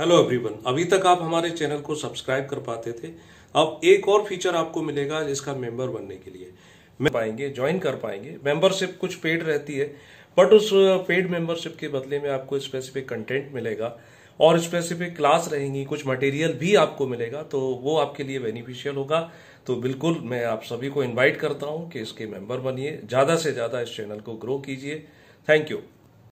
hello everyone अभी तक आप हमारे चैनल को सब्सक्राइब कर पाते थे अब एक और फीचर आपको मिलेगा इसका मेंबर बनने के लिए मैं पाएंगे ज्वाइन कर पाएंगे मेंबरशिप कुछ पेड रहती है बट उस पेड मेंबरशिप के बदले में आपको स्पेसिफिक कंटेंट मिलेगा और स्पेसिफिक क्लास रहेंगी कुछ मटेरियल भी आपको मिलेगा तो वो आपके लिए बेनिफिशियल होगा तो बिल्कुल मैं आप सभी को इन्वाइट करता हूँ कि इसके मेंबर बनिए ज़्यादा से ज़्यादा इस चैनल को ग्रो कीजिए थैंक यू